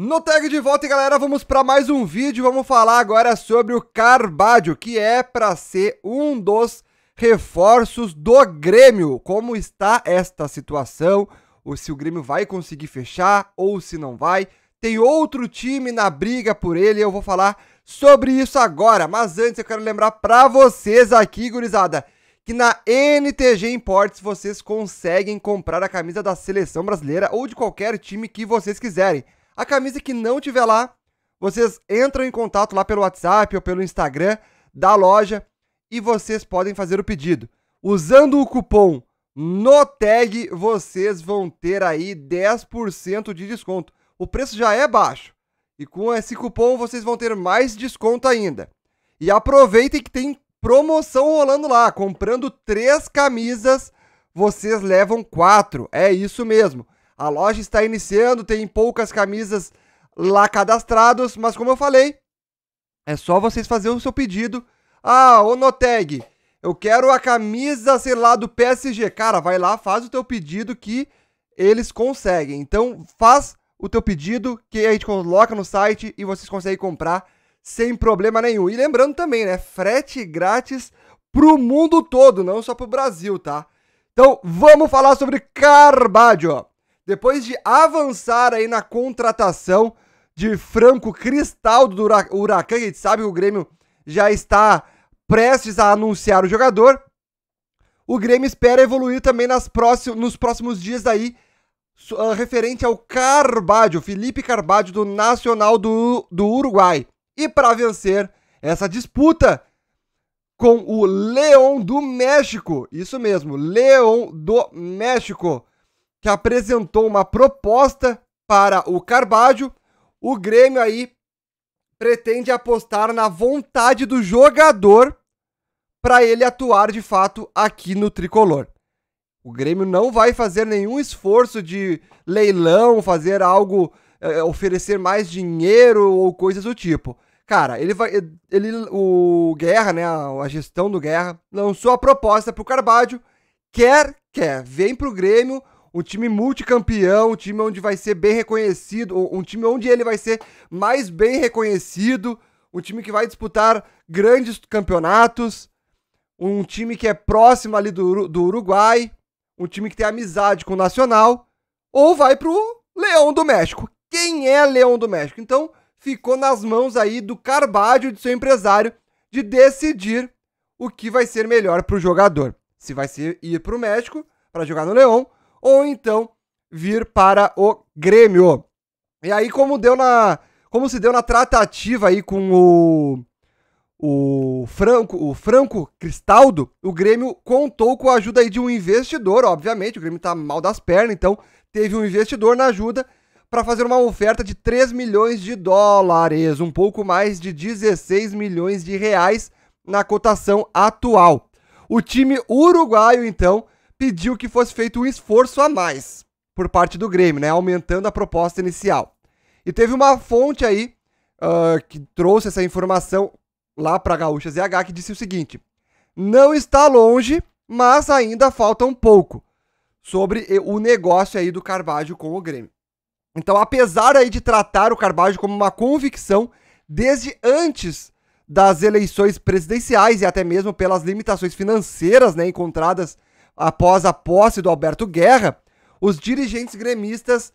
No tag de volta, galera, vamos para mais um vídeo. Vamos falar agora sobre o Carbadio, que é para ser um dos reforços do Grêmio. Como está esta situação? Ou se o Grêmio vai conseguir fechar ou se não vai? Tem outro time na briga por ele, eu vou falar sobre isso agora. Mas antes eu quero lembrar para vocês aqui, gurizada, que na NTG Imports vocês conseguem comprar a camisa da seleção brasileira ou de qualquer time que vocês quiserem. A camisa que não tiver lá, vocês entram em contato lá pelo WhatsApp ou pelo Instagram da loja e vocês podem fazer o pedido. Usando o cupom NOTEG, vocês vão ter aí 10% de desconto. O preço já é baixo. E com esse cupom vocês vão ter mais desconto ainda. E aproveitem que tem promoção rolando lá. Comprando três camisas, vocês levam quatro. É isso mesmo. A loja está iniciando, tem poucas camisas lá cadastradas, mas como eu falei, é só vocês fazerem o seu pedido. Ah, Onoteg, eu quero a camisa, sei lá, do PSG. Cara, vai lá, faz o teu pedido que eles conseguem. Então, faz o teu pedido que a gente coloca no site e vocês conseguem comprar sem problema nenhum. E lembrando também, né, frete grátis pro mundo todo, não só pro Brasil, tá? Então, vamos falar sobre Carbadio depois de avançar aí na contratação de Franco Cristal do Huracan, a gente sabe que o Grêmio já está prestes a anunciar o jogador. O Grêmio espera evoluir também nas nos próximos dias aí, ah, referente ao Carbadio, Felipe Carbadio do Nacional do, do Uruguai. E para vencer essa disputa com o Leão do México, isso mesmo, Leão do México, que apresentou uma proposta para o Carbajo, o Grêmio aí pretende apostar na vontade do jogador para ele atuar de fato aqui no tricolor. O Grêmio não vai fazer nenhum esforço de leilão, fazer algo, é, oferecer mais dinheiro ou coisas do tipo. Cara, ele vai. Eh, ele, o Guerra, né? A, gestão do Guerra lançou a proposta pro Carvalho Quer, quer, vem pro Grêmio um time multicampeão, um time onde vai ser bem reconhecido, um time onde ele vai ser mais bem reconhecido, um time que vai disputar grandes campeonatos, um time que é próximo ali do, do Uruguai, um time que tem amizade com o Nacional, ou vai pro Leão do México. Quem é Leão do México? Então ficou nas mãos aí do Carbadio, de seu empresário, de decidir o que vai ser melhor para o jogador. Se vai ser ir para o México para jogar no Leão ou então vir para o Grêmio. E aí, como deu na. Como se deu na tratativa aí com o. O Franco, o Franco Cristaldo, o Grêmio contou com a ajuda aí de um investidor, obviamente, o Grêmio tá mal das pernas, então teve um investidor na ajuda para fazer uma oferta de 3 milhões de dólares, um pouco mais de 16 milhões de reais na cotação atual. O time uruguaio, então, pediu que fosse feito um esforço a mais por parte do Grêmio, né? Aumentando a proposta inicial. E teve uma fonte aí uh, que trouxe essa informação lá para Gaúcha ZH que disse o seguinte: não está longe, mas ainda falta um pouco sobre o negócio aí do Carvalho com o Grêmio. Então, apesar aí de tratar o Carvalho como uma convicção desde antes das eleições presidenciais e até mesmo pelas limitações financeiras né, encontradas após a posse do Alberto Guerra, os dirigentes gremistas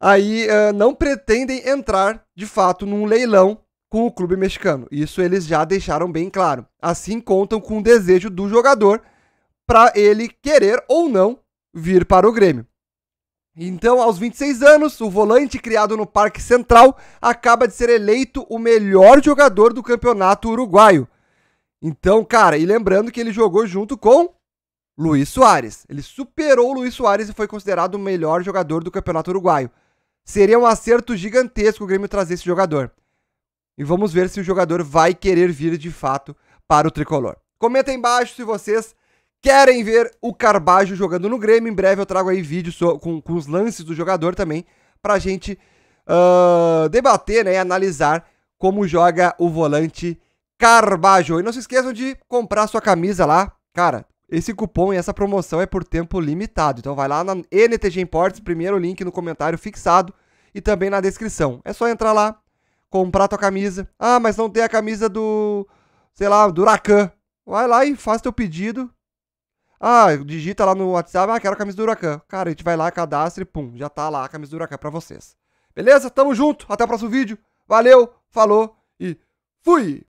aí uh, não pretendem entrar de fato num leilão com o clube mexicano. Isso eles já deixaram bem claro. Assim contam com o desejo do jogador para ele querer ou não vir para o Grêmio. Então, aos 26 anos, o volante criado no Parque Central acaba de ser eleito o melhor jogador do campeonato uruguaio. Então, cara, e lembrando que ele jogou junto com Luiz Soares. Ele superou o Luiz Soares e foi considerado o melhor jogador do Campeonato Uruguaio. Seria um acerto gigantesco o Grêmio trazer esse jogador. E vamos ver se o jogador vai querer vir de fato para o tricolor. Comenta aí embaixo se vocês querem ver o Carbajo jogando no Grêmio. Em breve eu trago aí vídeo com, com os lances do jogador também para a gente uh, debater né, e analisar como joga o volante Carbajo. E não se esqueçam de comprar sua camisa lá. Cara, esse cupom e essa promoção é por tempo limitado. Então vai lá na NTG Imports, primeiro link no comentário fixado e também na descrição. É só entrar lá, comprar tua camisa. Ah, mas não tem a camisa do, sei lá, do Huracan. Vai lá e faz teu pedido. Ah, digita lá no WhatsApp, ah, quero a camisa do Huracan. Cara, a gente vai lá, cadastra e pum, já tá lá a camisa do Huracan pra vocês. Beleza? Tamo junto, até o próximo vídeo. Valeu, falou e fui!